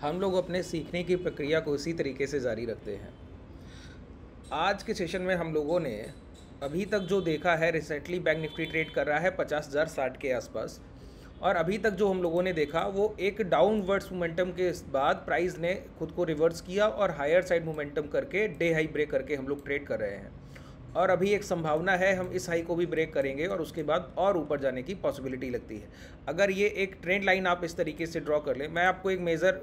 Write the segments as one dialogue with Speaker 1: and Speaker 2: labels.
Speaker 1: हम लोग अपने सीखने की प्रक्रिया को इसी तरीके से जारी रखते हैं आज के सेशन में हम लोगों ने अभी तक जो देखा है रिसेंटली बैंक निफ्टी ट्रेड कर रहा है पचास हज़ार साठ के आसपास और अभी तक जो हम लोगों ने देखा वो एक डाउनवर्ड्स मोमेंटम के बाद प्राइस ने खुद को रिवर्स किया और हायर साइड मोमेंटम करके डे हाई ब्रेक करके हम लोग ट्रेड कर रहे हैं और अभी एक संभावना है हम इस हाई को भी ब्रेक करेंगे और उसके बाद और ऊपर जाने की पॉसिबिलिटी लगती है अगर ये एक ट्रेंड लाइन आप इस तरीके से ड्रॉ कर लें मैं आपको एक मेज़र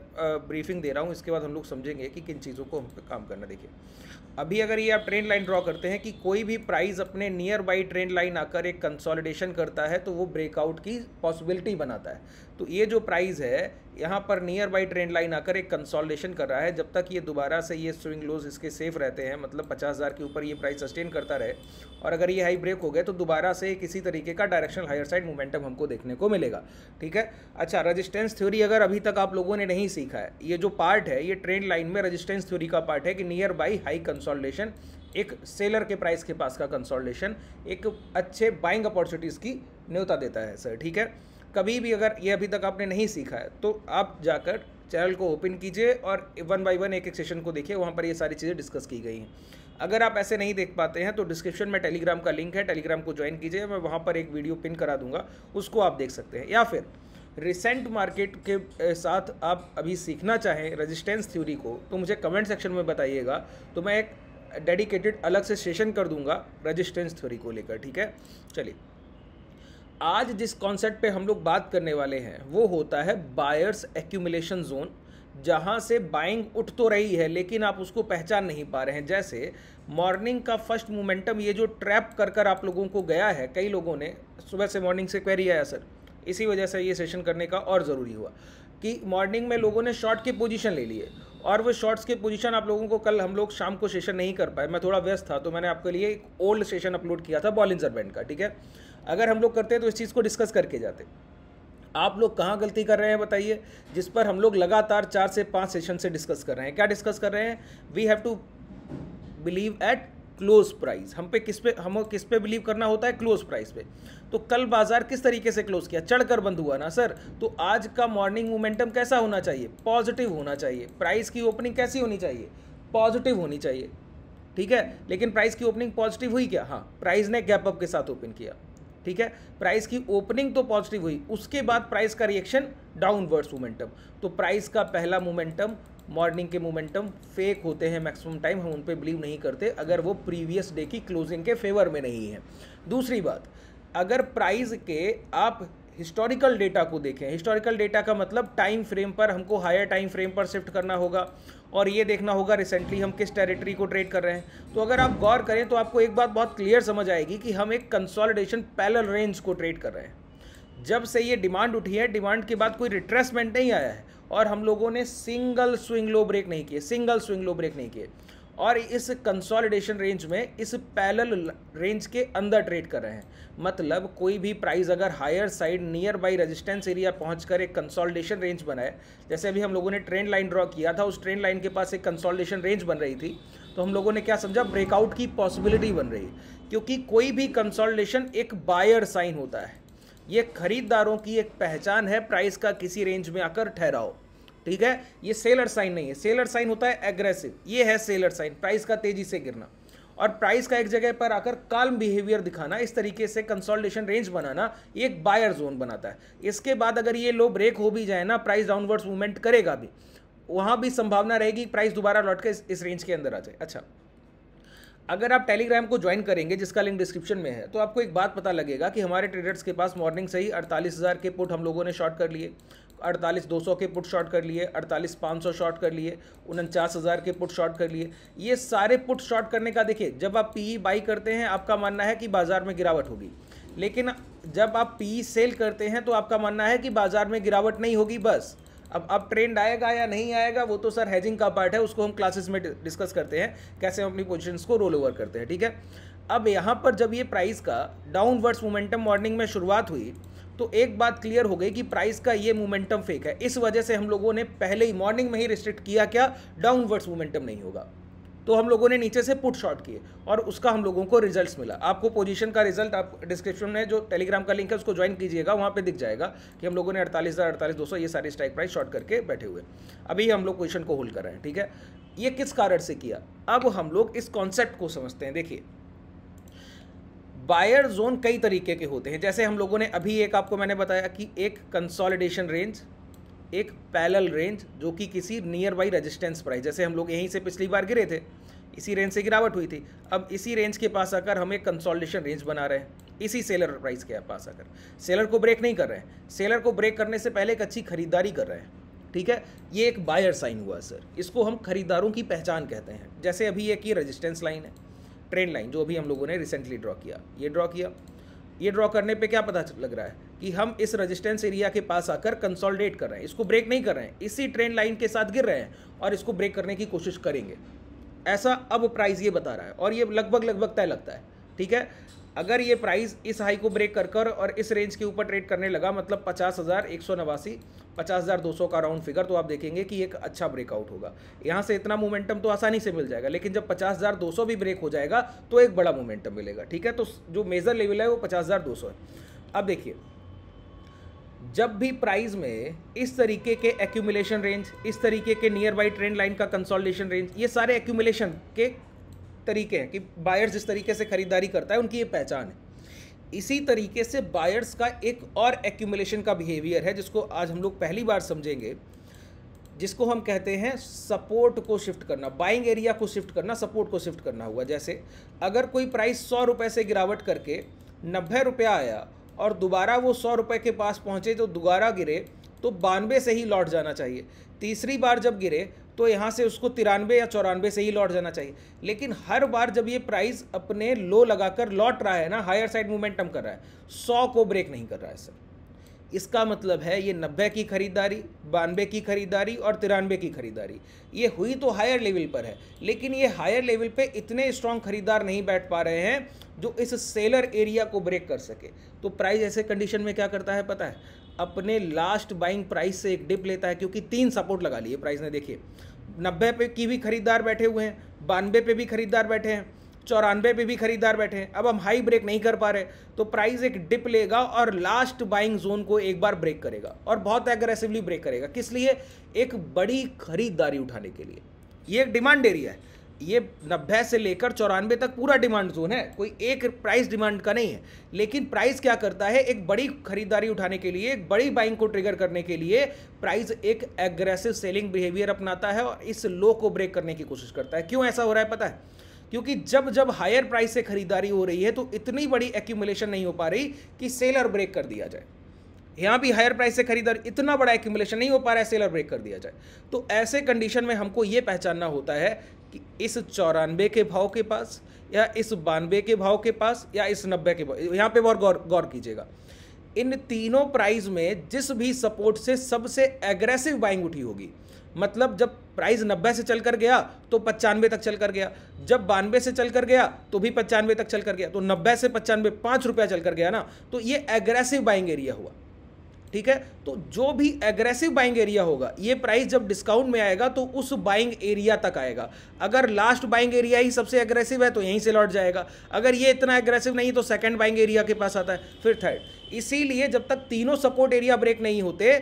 Speaker 1: ब्रीफिंग दे रहा हूँ इसके बाद हम लोग समझेंगे कि किन चीज़ों को हम पे काम करना देखिए अभी अगर ये आप ट्रेंड लाइन ड्रॉ करते हैं कि कोई भी प्राइस अपने नियर बाई ट्रेंड लाइन आकर एक कंसॉलिडेशन करता है तो वो ब्रेकआउट की पॉसिबिलिटी बनाता है तो ये जो प्राइस है यहाँ पर नियर बाई ट्रेंड लाइन आकर एक कंसोलिडेशन कर रहा है जब तक ये दोबारा से ये स्विंग लोज इसके सेफ रहते हैं मतलब पचास हज़ार के ऊपर ये प्राइस सस्टेन करता रहे और अगर ये हाई ब्रेक हो गए तो दोबारा से किसी तरीके का डायरेक्शनल हायर साइड मोमेंटम हमको देखने को मिलेगा ठीक है अच्छा रजिस्टेंस थ्योरी अगर अभी तक आप लोगों ने नहीं सीखा है ये जो पार्ट है ये ट्रेंड लाइन में रजिस्टेंस थ्योरी का पार्ट है कि नियर बाई हाई कंसोलिडेशन एक सेलर के प्राइस के पास का कंसोलिडेशन एक अच्छे बाइंग अपॉर्चुनिटीज़ की न्योता देता है सर ठीक है कभी भी अगर ये अभी तक आपने नहीं सीखा है तो आप जाकर चैनल को ओपन कीजिए और वन बाई वन एक एक सेशन को देखिए वहाँ पर ये सारी चीज़ें डिस्कस की गई हैं अगर आप ऐसे नहीं देख पाते हैं तो डिस्क्रिप्शन में टेलीग्राम का लिंक है टेलीग्राम को ज्वाइन कीजिए मैं वहाँ पर एक वीडियो पिन करा दूंगा उसको आप देख सकते हैं या फिर रिसेंट मार्केट के साथ आप अभी सीखना चाहें रेजिस्टेंस थ्योरी को तो मुझे कमेंट सेक्शन में बताइएगा तो मैं एक डेडिकेटेड अलग से सेशन कर दूंगा रेजिस्टेंस थ्योरी को लेकर ठीक है चलिए आज जिस कॉन्सेप्ट पे हम लोग बात करने वाले हैं वो होता है बायर्स एक्यूमुलेशन जोन जहाँ से बाइंग उठ तो रही है लेकिन आप उसको पहचान नहीं पा रहे हैं जैसे मॉर्निंग का फर्स्ट मोमेंटम ये जो ट्रैप कर कर आप लोगों को गया है कई लोगों ने सुबह से मॉर्निंग से क्वेरी आया सर इसी वजह से ये सेशन करने का और ज़रूरी हुआ कि मॉर्निंग में लोगों ने शॉर्ट की पोजीशन ले लिए और वो शॉर्ट्स की पोजीशन आप लोगों को कल हम लोग शाम को सेशन नहीं कर पाए मैं थोड़ा व्यस्त था तो मैंने आपके लिए एक ओल्ड सेशन अपलोड किया था बॉलिंजर बैंड का ठीक है अगर हम लोग करते हैं तो इस चीज़ को डिस्कस करके जाते आप लोग कहाँ गलती कर रहे हैं बताइए जिस पर हम लोग लगातार चार से पाँच सेशन से डिस्कस कर रहे हैं क्या डिस्कस कर रहे हैं we have to believe at close price हम पे किस पे हम किस पे बिलीव करना होता है क्लोज प्राइस पे तो कल बाजार किस तरीके से क्लोज किया चढ़कर बंद हुआ ना सर तो आज का मॉर्निंग मोमेंटम कैसा होना चाहिए पॉजिटिव होना चाहिए प्राइस की ओपनिंग कैसी होनी चाहिए पॉजिटिव होनी चाहिए ठीक है लेकिन प्राइस की ओपनिंग पॉजिटिव हुई क्या हाँ प्राइस ने गैप अप के साथ ओपन किया ठीक है प्राइस की ओपनिंग तो पॉजिटिव हुई उसके बाद प्राइस का रिएक्शन डाउनवर्ड्स मोमेंटम तो प्राइस का पहला मोमेंटम मॉर्निंग के मोमेंटम फेक होते हैं मैक्सिमम टाइम हम उन पर बिलीव नहीं करते अगर वो प्रीवियस डे की क्लोजिंग के फेवर में नहीं है दूसरी बात अगर प्राइस के आप हिस्टोरिकल डेटा को देखें हिस्टोरिकल डेटा का मतलब टाइम फ्रेम पर हमको हायर टाइम फ्रेम पर शिफ्ट करना होगा और ये देखना होगा रिसेंटली हम किस टेरिटरी को ट्रेड कर रहे हैं तो अगर आप गौर करें तो आपको एक बात बहुत क्लियर समझ आएगी कि हम एक कंसोलिडेशन पैलर रेंज को ट्रेड कर रहे हैं जब से ये डिमांड उठी है डिमांड के बाद कोई रिट्रेसमेंट नहीं आया है और हम लोगों ने सिंगल स्विंग लो ब्रेक नहीं किए सिंगल स्विंग लो ब्रेक नहीं किए और इस कंसोलिडेशन रेंज में इस पैरल रेंज के अंदर ट्रेड कर रहे हैं मतलब कोई भी प्राइस अगर higher side near by resistance area पहुंचकर एक कंसोलिडेशन रेंज बनाए जैसे अभी हम लोगों ने ट्रेंड लाइन ड्रॉ किया था उस ट्रेंड लाइन के पास एक कंसोलिडेशन रेंज बन रही थी तो हम लोगों ने क्या समझा ब्रेकआउट की पॉसिबिलिटी बन रही क्योंकि कोई भी कंसोलिडेशन एक बायर साइन होता है ये खरीदारों की एक पहचान है प्राइस का किसी रेंज में आकर ठहराओ ठीक है ये सेलर साइन नहीं है सेलर साइन होता है एग्रेसिव ये है सेलर साइन प्राइस का तेजी से गिरना और प्राइस का एक जगह पर आकर काल्म बिहेवियर दिखाना इस तरीके से कंसोलिडेशन रेंज बनाना एक बायर जोन बनाता है इसके बाद अगर ये लो ब्रेक हो भी जाए ना प्राइस डाउनवर्ड्स मूवमेंट करेगा भी वहां भी संभावना रहेगी प्राइस दोबारा लौट के इस, इस रेंज के अंदर आ जाए अच्छा अगर आप टेलीग्राम को ज्वाइन करेंगे जिसका लिंक डिस्क्रिप्शन में है तो आपको एक बात पता लगेगा कि हमारे ट्रेडर्स के पास मॉर्निंग से ही अड़तालीस के पुट हम लोगों ने शॉर्ट कर लिए अड़तालीस दो सौ के पुट शॉट कर लिए अड़तालीस पाँच सौ शॉट कर लिए उनचास हज़ार के पुट शॉट कर लिए ये सारे पुट शॉट करने का देखिए जब आप पी बाई e करते हैं आपका मानना है कि बाज़ार में गिरावट होगी लेकिन जब आप पी सेल e करते हैं तो आपका मानना है कि बाज़ार में गिरावट नहीं होगी बस अब अब ट्रेंड आएगा या नहीं आएगा वो तो सर हैजिंग का पार्ट है उसको हम क्लासेस में डिस्कस करते हैं कैसे हम अपनी पोजिशन को रोल ओवर करते हैं ठीक है अब यहाँ पर जब ये प्राइस का डाउनवर्ड्स मोमेंटम मॉर्निंग में शुरुआत हुई तो एक बात क्लियर हो गई कि प्राइस का ये मोमेंटम फेक है इस वजह से हम लोगों ने पहले ही मॉर्निंग में ही रिस्ट्रिक्ट किया क्या डाउनवर्ड्स मोमेंटम नहीं होगा तो हम लोगों ने नीचे से पुट शॉट किए और उसका हम लोगों को रिजल्ट्स मिला आपको पोजीशन का रिजल्ट आप डिस्क्रिप्शन में जो टेलीग्राम का लिंक है उसको ज्वाइन कीजिएगा वहाँ पे दिख जाएगा कि हम लोगों ने अड़तालीस हज़ार अड़तालीस दो ये सारी स्ट्राइक प्राइस शॉर्ट करके बैठे हुए अभी हम लोग पोजीशन को होल्ड कर रहे हैं ठीक है ये किस कारण से किया अब हम लोग इस कॉन्सेप्ट को समझते हैं देखिए बायर जोन कई तरीके के होते हैं जैसे हम लोगों ने अभी एक आपको मैंने बताया कि एक कंसोलिडेशन रेंज एक पैलल रेंज जो कि किसी नियर बाई रजिस्टेंस प्राइस जैसे हम लोग यहीं से पिछली बार गिरे थे इसी रेंज से गिरावट हुई थी अब इसी रेंज के पास आकर हम एक कंसोलिडेशन रेंज बना रहे हैं इसी सेलर प्राइस के पास आकर सेलर को ब्रेक नहीं कर रहे हैं सेलर को ब्रेक करने से पहले एक अच्छी खरीदारी कर रहे हैं ठीक है ये एक बायर साइन हुआ सर इसको हम खरीदारों की पहचान कहते हैं जैसे अभी एक की रजिस्टेंस लाइन है ट्रेंड लाइन जो अभी हम लोगों ने रिसेंटली ड्रॉ किया ये ड्रॉ किया ये ड्रॉ करने पे क्या पता लग रहा है कि हम इस रेजिस्टेंस एरिया के पास आकर कंसोलिडेट कर रहे हैं इसको ब्रेक नहीं कर रहे हैं इसी ट्रेंड लाइन के साथ गिर रहे हैं और इसको ब्रेक करने की कोशिश करेंगे ऐसा अब प्राइस ये बता रहा है और ये लगभग लगभग तय लगता है ठीक है अगर ये प्राइस इस हाई को ब्रेक कर कर और इस रेंज के ऊपर ट्रेड करने लगा मतलब पचास हज़ार एक सौ नवासी पचास हज़ार दो सौ का राउंड फिगर तो आप देखेंगे कि एक अच्छा ब्रेकआउट होगा यहाँ से इतना मोमेंटम तो आसानी से मिल जाएगा लेकिन जब पचास हज़ार दो सौ भी ब्रेक हो जाएगा तो एक बड़ा मोमेंटम मिलेगा ठीक है तो जो मेजर लेवल है वो पचास हज़ार दो सौ है अब देखिए जब भी प्राइस में इस तरीके के एक्यूमुलेशन रेंज इस तरीके के नियर बाई ट्रेंड लाइन का कंसोलिडेशन रेंज ये सारे एक्यूमुलेशन के तरीके हैं कि बायर्स जिस तरीके से खरीदारी करता है उनकी ये पहचान है इसी तरीके से बायर्स का एक और एक्यूमुलेशन का बिहेवियर है जिसको आज हम लोग पहली बार समझेंगे जिसको हम कहते हैं सपोर्ट को शिफ्ट करना बाइंग एरिया को शिफ्ट करना सपोर्ट को शिफ्ट करना हुआ जैसे अगर कोई प्राइस सौ रुपये से गिरावट करके नब्बे रुपया आया और दोबारा वो सौ रुपये के पास पहुँचे तो दोबारा गिरे तो बानवे से ही लौट जाना चाहिए तीसरी बार जब गिरे तो यहाँ से उसको तिरानवे या चौरानवे से ही लौट जाना चाहिए लेकिन हर बार जब ये प्राइस अपने लो लगाकर लौट रहा है ना हायर साइड मोमेंटम कर रहा है सौ को ब्रेक नहीं कर रहा है सर इसका मतलब है ये नब्बे की खरीदारी बानवे की खरीदारी और तिरानवे की खरीदारी ये हुई तो हायर लेवल पर है लेकिन ये हायर लेवल पे इतने स्ट्रांग खरीदार नहीं बैठ पा रहे हैं जो इस सेलर एरिया को ब्रेक कर सके तो प्राइस ऐसे कंडीशन में क्या करता है पता है अपने लास्ट बाइंग प्राइस से एक डिप लेता है क्योंकि तीन सपोर्ट लगा लिए प्राइस ने देखिए नब्बे पे की भी खरीदार बैठे हुए हैं बानवे पे भी खरीदार बैठे हैं चौरानवे पे भी खरीदार बैठे हैं अब हम हाई ब्रेक नहीं कर पा रहे तो प्राइस एक डिप लेगा और लास्ट बाइंग जोन को एक बार ब्रेक करेगा और बहुत एग्रेसिवली ब्रेक करेगा किस लिए एक बड़ी खरीदारी उठाने के लिए ये एक डिमांड एरिया है ये नब्बे से लेकर चौरानवे तक पूरा डिमांड जोन है कोई एक प्राइस डिमांड का नहीं है लेकिन प्राइस क्या करता है एक बड़ी खरीदारी उठाने के लिए एक बड़ी बाइंग को ट्रिगर करने के लिए प्राइस एक एग्रेसिव सेलिंग बिहेवियर अपनाता है और इस लो को ब्रेक करने की कोशिश करता है क्यों ऐसा हो रहा है पता है क्योंकि जब जब हायर प्राइस से खरीदारी हो रही है तो इतनी बड़ी एक्यूमुलेशन नहीं हो पा रही कि सेलर ब्रेक कर दिया जाए यहाँ भी हायर प्राइस से खरीदा इतना बड़ा एक्यूमुलेशन नहीं हो पा रहा है सेलर ब्रेक कर दिया जाए तो ऐसे कंडीशन में हमको ये पहचानना होता है कि इस चौरानवे के भाव के पास या इस बानवे के भाव के पास या इस नब्बे के भाव यहाँ पे और गौर गौर कीजिएगा इन तीनों प्राइस में जिस भी सपोर्ट से सबसे एग्रेसिव बाइंग उठी होगी मतलब जब प्राइस नब्बे से चल कर गया तो पचानवे तक चल कर गया जब बानवे से चल कर गया तो भी पचानवे तक चल कर गया तो नब्बे से पचानवे पाँच रुपया चल कर गया ना तो ये एग्रेसिव बाइंग एरिया हुआ ठीक है तो जो भी एग्रेसिव बाइंग एरिया होगा ये प्राइस जब डिस्काउंट में आएगा तो उस बाइंग एरिया तक आएगा अगर लास्ट बाइंग एरिया ही सबसे एग्रेसिव है तो यहीं से लौट जाएगा अगर ये इतना एग्रेसिव नहीं तो सेकंड बाइंग एरिया के पास आता है फिर थर्ड इसीलिए जब तक तीनों सपोर्ट एरिया ब्रेक नहीं होते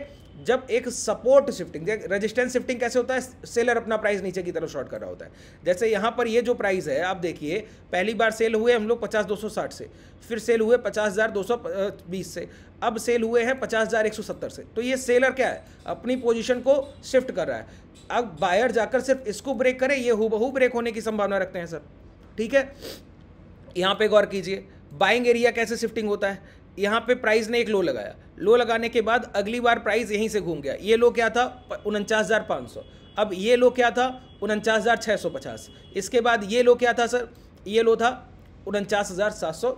Speaker 1: जब एक सपोर्ट शिफ्टिंग रेजिस्टेंस शिफ्टिंग कैसे होता है सेलर अपना प्राइस नीचे की तरफ शॉर्ट कर रहा होता है जैसे यहाँ पर ये जो प्राइस है आप देखिए पहली बार सेल हुए हम लोग पचास दो सौ साठ से फिर सेल हुए पचास हज़ार दो सौ बीस से अब सेल हुए हैं पचास हज़ार एक सौ सत्तर से तो ये सेलर क्या है अपनी पोजिशन को शिफ्ट कर रहा है अब बायर जाकर सिर्फ इसको ब्रेक करे ये हु ब्रेक होने की संभावना रखते हैं सर ठीक है यहाँ पे गौर कीजिए बाइंग एरिया कैसे शिफ्टिंग होता है यहाँ पे प्राइस ने एक लो लगाया लो लगाने के बाद अगली बार प्राइस यहीं से घूम गया ये लो क्या था उनचास अब ये लो क्या था उनचास इसके बाद ये लो क्या था सर ये लो था उनचास हज़ार सात सौ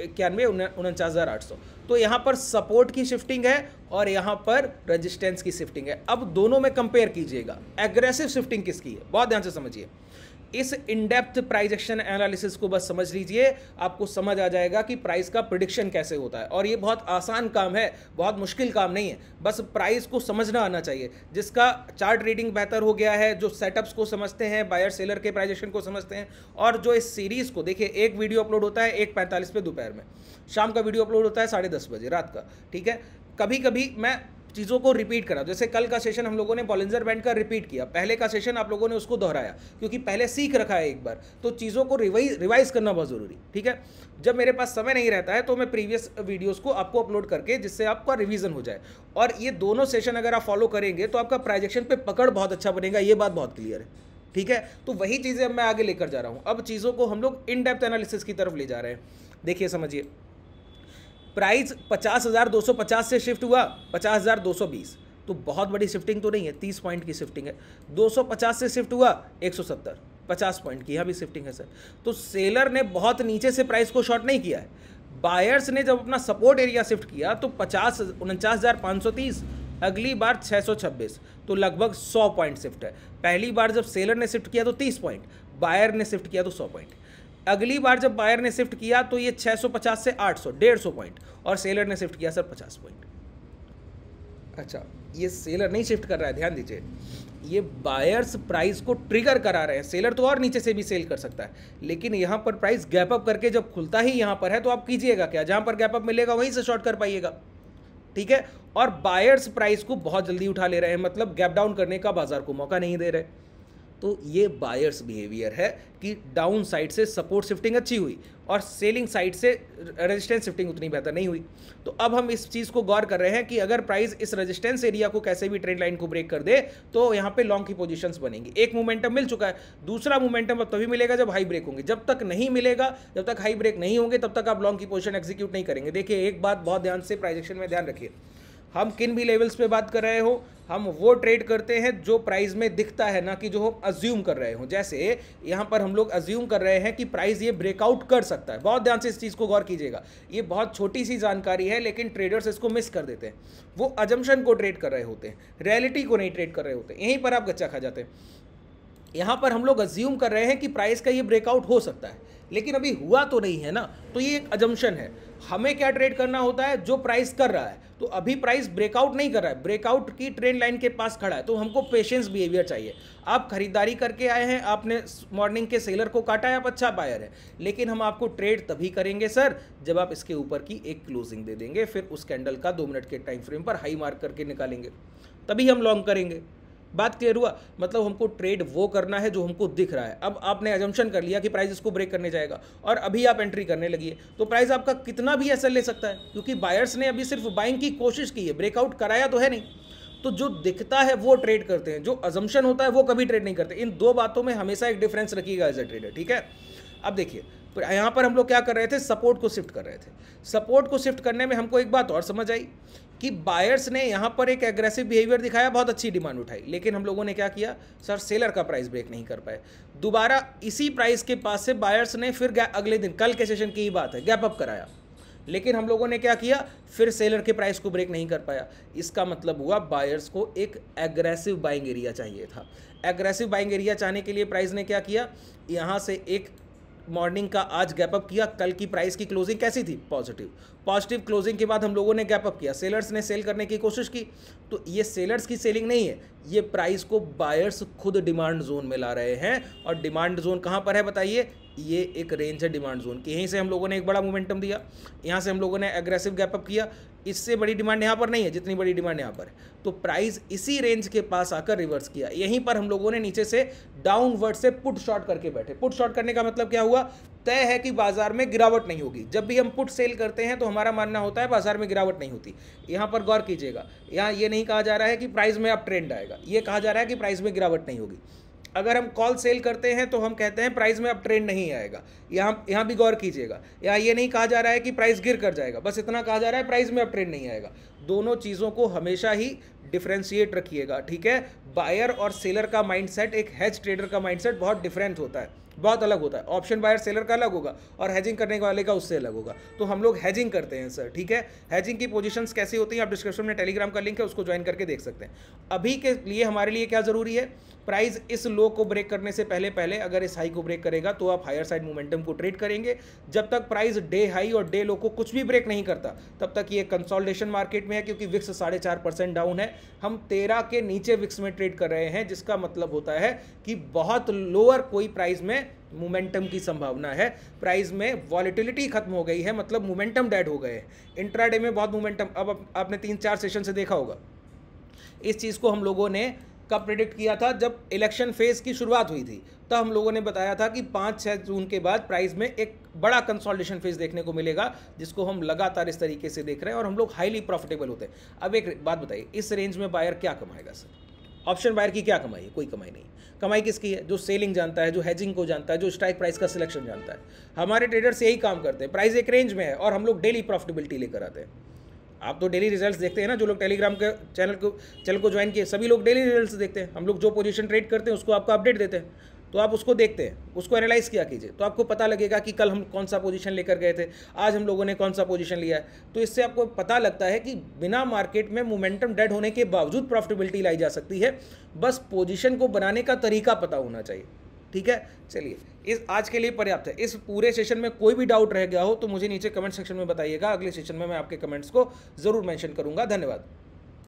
Speaker 1: इक्यानवे उनचास हज़ार आठ सौ तो यहाँ पर सपोर्ट की शिफ्टिंग है और यहाँ पर रेजिस्टेंस की शिफ्टिंग है अब दोनों में कंपेयर कीजिएगा एग्रेसिव शिफ्टिंग किसकी है बहुत ध्यान से समझिए इस इनडेप्थ प्राइज एक्शन एनालिसिस को बस समझ लीजिए आपको समझ आ जाएगा कि प्राइस का प्रिडिक्शन कैसे होता है और ये बहुत आसान काम है बहुत मुश्किल काम नहीं है बस प्राइस को समझना आना चाहिए जिसका चार्ट रीडिंग बेहतर हो गया है जो सेटअप्स को समझते हैं बायर सेलर के प्राइजेक्शन एक्शन को समझते हैं और जो इस सीरीज़ को देखिए एक वीडियो अपलोड होता है एक पैंतालीस पे दोपहर में शाम का वीडियो अपलोड होता है साढ़े दस बजे रात का ठीक है कभी कभी मैं चीज़ों को रिपीट करा जैसे कल का सेशन हम लोगों ने पॉलेंजर बैंड का रिपीट किया पहले का सेशन आप लोगों ने उसको दोहराया क्योंकि पहले सीख रखा है एक बार तो चीज़ों को रिवाइज रिवाइज करना बहुत ज़रूरी ठीक है जब मेरे पास समय नहीं रहता है तो मैं प्रीवियस वीडियोस को आपको अपलोड करके जिससे आपका रिविजन हो जाए और ये दोनों सेशन अगर आप फॉलो करेंगे तो आपका प्राइजेक्शन पे पकड़ बहुत अच्छा बनेगा ये बात बहुत क्लियर है ठीक है तो वही चीज़ें अब मैं आगे लेकर जा रहा हूँ अब चीज़ों को हम लोग इन डेप्थ एनालिसिस की तरफ ले जा रहे हैं देखिए समझिए प्राइस पचास हज़ार दो सौ पचास से शिफ्ट हुआ पचास हज़ार दो सौ बीस तो बहुत बड़ी शिफ्टिंग तो नहीं है तीस पॉइंट की शिफ्टिंग है दो सौ पचास से शिफ्ट हुआ एक सौ सत्तर पचास पॉइंट की यहाँ भी शिफ्टिंग है सर तो सेलर ने बहुत नीचे से प्राइस को शॉर्ट नहीं किया है बायर्स ने जब अपना सपोर्ट एरिया शिफ्ट किया तो पचास उनचास हज़ार पाँच सौ तीस अगली बार छः सौ छब्बीस तो लगभग सौ पॉइंट शिफ्ट है पहली बार जब सेलर ने शिफ्ट किया तो तीस पॉइंट बायर ने शिफ्ट किया तो सौ पॉइंट अगली बार जब बायर ने शिफ्ट किया तो ये 650 से 800 सौ पॉइंट और सेलर ने शिफ्ट किया सर 50 पॉइंट अच्छा ये सेलर नहीं शिफ्ट कर रहा है ध्यान दीजिए ये बायर्स प्राइस को ट्रिगर करा रहे हैं सेलर तो और नीचे से भी सेल कर सकता है लेकिन यहाँ पर प्राइस गैप अप करके जब खुलता ही यहाँ पर है तो आप कीजिएगा क्या जहाँ पर गैप अप मिलेगा वहीं से शॉर्ट कर पाइएगा ठीक है और बायर्स प्राइस को बहुत जल्दी उठा ले रहे हैं मतलब गैप डाउन करने का बाजार को मौका नहीं दे रहे तो ये बायर्स बिहेवियर है कि डाउन साइड से सपोर्ट शिफ्टिंग अच्छी हुई और सेलिंग साइड से रेजिस्टेंस शिफ्टिंग उतनी बेहतर नहीं हुई तो अब हम इस चीज़ को गौर कर रहे हैं कि अगर प्राइस इस रेजिस्टेंस एरिया को कैसे भी ट्रेंड लाइन को ब्रेक कर दे तो यहाँ पे लॉन्ग की पोजीशंस बनेंगी एक मोमेंटम मिल चुका है दूसरा मोमेंटम अब तभी मिलेगा जब हाई ब्रेक होंगे जब तक नहीं मिलेगा जब तक हाई ब्रेक नहीं होंगे तब तक आप लॉन्ग की पोजिशन एग्जीक्यूट नहीं करेंगे देखिए एक बात बहुत ध्यान से प्राइजेक्शन में ध्यान रखिए हम किन भी लेवल्स पे बात कर रहे हो हम वो ट्रेड करते हैं जो प्राइस में दिखता है ना कि जो हम अज्यूम कर रहे हो जैसे यहाँ पर हम लोग अज्यूम कर रहे हैं कि प्राइस ये ब्रेकआउट कर सकता है बहुत ध्यान से इस चीज़ को गौर कीजिएगा ये बहुत छोटी सी जानकारी है लेकिन ट्रेडर्स इसको मिस कर देते हैं वो अजम्पन को ट्रेड कर रहे होते हैं रियलिटी को नहीं ट्रेड कर रहे होते यहीं पर आप गच्चा खा जाते हैं यहाँ पर हम लोग अज्यूम कर रहे हैं कि प्राइस का ये ब्रेकआउट हो सकता है लेकिन अभी हुआ तो नहीं है ना तो ये एक अजम्पन है हमें क्या ट्रेड करना होता है जो प्राइस कर रहा है तो अभी प्राइस ब्रेकआउट नहीं कर रहा है ब्रेकआउट की ट्रेंड लाइन के पास खड़ा है तो हमको पेशेंस बिहेवियर चाहिए आप खरीदारी करके आए हैं आपने मॉर्निंग के सेलर को काटा है आप अच्छा बायर है लेकिन हम आपको ट्रेड तभी करेंगे सर जब आप इसके ऊपर की एक क्लोजिंग दे देंगे फिर उस कैंडल का दो मिनट के टाइम फ्रेम पर हाई मार्क करके निकालेंगे तभी हम लॉन्ग करेंगे बात क्लियर हुआ मतलब हमको ट्रेड वो करना है जो हमको दिख रहा है अब आपने एजम्पन कर लिया कि प्राइस इसको ब्रेक करने जाएगा और अभी आप एंट्री करने लगी तो प्राइस आपका कितना भी असर ले सकता है क्योंकि बायर्स ने अभी सिर्फ बाइंग की कोशिश की है ब्रेकआउट कराया तो है नहीं तो जो दिखता है वो ट्रेड करते हैं जो अजम्पन होता है वो कभी ट्रेड नहीं करते इन दो बातों में हमेशा एक डिफरेंस रखिएगा एज ए ट्रेडर ठीक है अब देखिए तो यहाँ पर हम लोग क्या कर रहे थे सपोर्ट को शिफ्ट कर रहे थे सपोर्ट को शिफ्ट करने में हमको एक बात और समझ आई कि बायर्स ने यहाँ पर एक एग्रेसिव बिहेवियर दिखाया बहुत अच्छी डिमांड उठाई लेकिन हम लोगों ने क्या किया सर सेलर का प्राइस ब्रेक नहीं कर पाए दोबारा इसी प्राइस के पास से बायर्स ने फिर अगले दिन कल के सेशन की ही बात है गैप अप कराया लेकिन हम लोगों ने क्या किया फिर सेलर के प्राइस को ब्रेक नहीं कर पाया इसका मतलब हुआ बायर्स को एक एग्रेसिव बाइंग एरिया चाहिए था एग्रेसिव बाइंग एरिया चाहने के लिए प्राइस ने क्या किया यहाँ से एक मॉर्निंग का आज गैप अप किया कल की प्राइस की क्लोजिंग कैसी थी पॉजिटिव पॉजिटिव क्लोजिंग के बाद हम लोगों ने गैप अप किया सेलर्स ने सेल करने की कोशिश की तो ये सेलर्स की सेलिंग नहीं है ये प्राइस को बायर्स खुद डिमांड जोन में ला रहे हैं और डिमांड जोन कहाँ पर है बताइए ये एक रेंज है डिमांड जोन की यहीं से हम लोगों ने एक बड़ा मोमेंटम दिया यहाँ से हम लोगों ने एग्रेसिव गैपअप किया इससे बड़ी डिमांड यहाँ पर नहीं है जितनी बड़ी डिमांड यहाँ पर है तो प्राइस इसी रेंज के पास आकर रिवर्स किया यहीं पर हम लोगों ने नीचे से डाउनवर्ड से पुट शॉर्ट करके बैठे पुट शॉर्ट करने का मतलब क्या हुआ तय है कि बाजार में गिरावट नहीं होगी जब भी हम पुट सेल करते हैं तो हमारा मानना होता है बाजार में गिरावट नहीं होती यहाँ पर गौर कीजिएगा यहाँ ये नहीं कहा जा रहा है कि प्राइस में अब ट्रेंड आएगा ये कहा जा रहा है कि प्राइस में गिरावट नहीं होगी अगर हम कॉल सेल करते हैं तो हम कहते हैं प्राइस में अब ट्रेंड नहीं आएगा यहाँ यहाँ भी गौर कीजिएगा यहाँ ये नहीं कहा जा रहा है कि प्राइस गिर कर जाएगा बस इतना कहा जा रहा है प्राइस में अब ट्रेंड नहीं आएगा दोनों चीज़ों को हमेशा ही डिफ्रेंशिएट रखिएगा ठीक है बायर और सेलर का माइंडसेट एक हैज ट्रेडर का माइंडसेट बहुत डिफरेंट होता है बहुत अलग होता है ऑप्शन बायर सेलर का अलग होगा और हैजिंग करने वाले का उससे अलग होगा तो हम लोग हैजिंग करते हैं सर ठीक है हैजिंग की पोजीशंस कैसी होती हैं आप डिस्क्रिप्शन में टेलीग्राम का लिंक है उसको ज्वाइन करके देख सकते हैं अभी के लिए हमारे लिए क्या ज़रूरी है प्राइस इस लो को ब्रेक करने से पहले पहले अगर इस हाई को ब्रेक करेगा तो आप हायर साइड मोमेंटम को ट्रेड करेंगे जब तक प्राइस डे हाई और डे लो को कुछ भी ब्रेक नहीं करता तब तक ये कंसोलिडेशन मार्केट में हैं क्योंकि विक्स साढ़े चार परसेंट डाउन है हम तेरह के नीचे विक्स में ट्रेड कर रहे हैं जिसका मतलब होता है कि बहुत लोअर कोई प्राइस में मोमेंटम की संभावना है प्राइस में वॉलिटिलिटी खत्म हो गई है मतलब मोमेंटम डेड हो गए हैं इंट्राडे में बहुत मोमेंटम अब आपने तीन चार सेशन से देखा होगा इस चीज़ को हम लोगों ने कब प्रिडिक्ट किया था जब इलेक्शन फेज की शुरुआत हुई थी तब हम लोगों ने बताया था कि पाँच छः जून के बाद प्राइस में एक बड़ा कंसोलिडेशन फेज देखने को मिलेगा जिसको हम लगातार इस तरीके से देख रहे हैं और हम लोग हाईली प्रॉफिटेबल होते हैं अब एक बात बताइए इस रेंज में बायर क्या कमाएगा सर ऑप्शन बायर की क्या कमाई है कोई कमाई नहीं कमाई किसकी है जो सेलिंग जानता है जो हैजिंग को जानता है जो स्ट्राइक प्राइस का सिलेक्शन जानता है हमारे ट्रेडर्स यही काम करते हैं प्राइस एक रेंज में है और हम लोग डेली प्रॉफिटेबिलिटी लेकर आते हैं आप तो डेली रिजल्ट्स देखते हैं ना जो लोग टेलीग्राम के चैनल को चैनल को ज्वाइन किए सभी लोग डेली रिजल्ट्स देखते हैं हम लोग जो पोजीशन ट्रेड करते हैं उसको आपको अपडेट देते हैं तो आप उसको देखते हैं उसको एनालाइज किया कीजिए तो आपको पता लगेगा कि कल हम कौन सा पोजीशन लेकर गए थे आज हम लोगों ने कौन सा पोजीशन लिया है तो इससे आपको पता लगता है कि बिना मार्केट में मोमेंटम डेड होने के बावजूद प्रॉफिटेबिलिटी लाई जा सकती है बस पोजीशन को बनाने का तरीका पता होना चाहिए ठीक है चलिए इस आज के लिए पर्याप्त है इस पूरे सेशन में कोई भी डाउट रह गया हो तो मुझे नीचे कमेंट सेक्शन में बताइएगा अगले सेशन में मैं आपके कमेंट्स को जरूर मेंशन करूंगा धन्यवाद